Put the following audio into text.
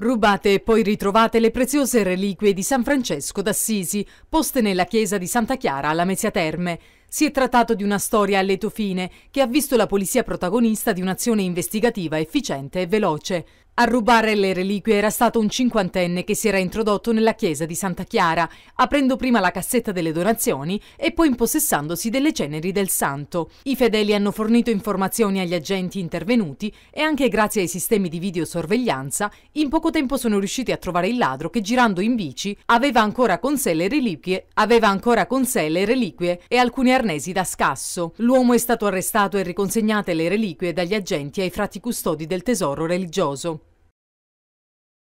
Rubate e poi ritrovate le preziose reliquie di San Francesco d'Assisi, poste nella chiesa di Santa Chiara alla Mezzia Terme. Si è trattato di una storia a lieto fine, che ha visto la polizia protagonista di un'azione investigativa efficiente e veloce. A rubare le reliquie era stato un cinquantenne che si era introdotto nella chiesa di Santa Chiara, aprendo prima la cassetta delle donazioni e poi impossessandosi delle ceneri del santo. I fedeli hanno fornito informazioni agli agenti intervenuti e anche grazie ai sistemi di videosorveglianza in poco tempo sono riusciti a trovare il ladro che girando in bici aveva ancora con sé le reliquie, aveva ancora con sé le reliquie e alcuni arnesi da scasso. L'uomo è stato arrestato e riconsegnate le reliquie dagli agenti ai frati custodi del tesoro religioso.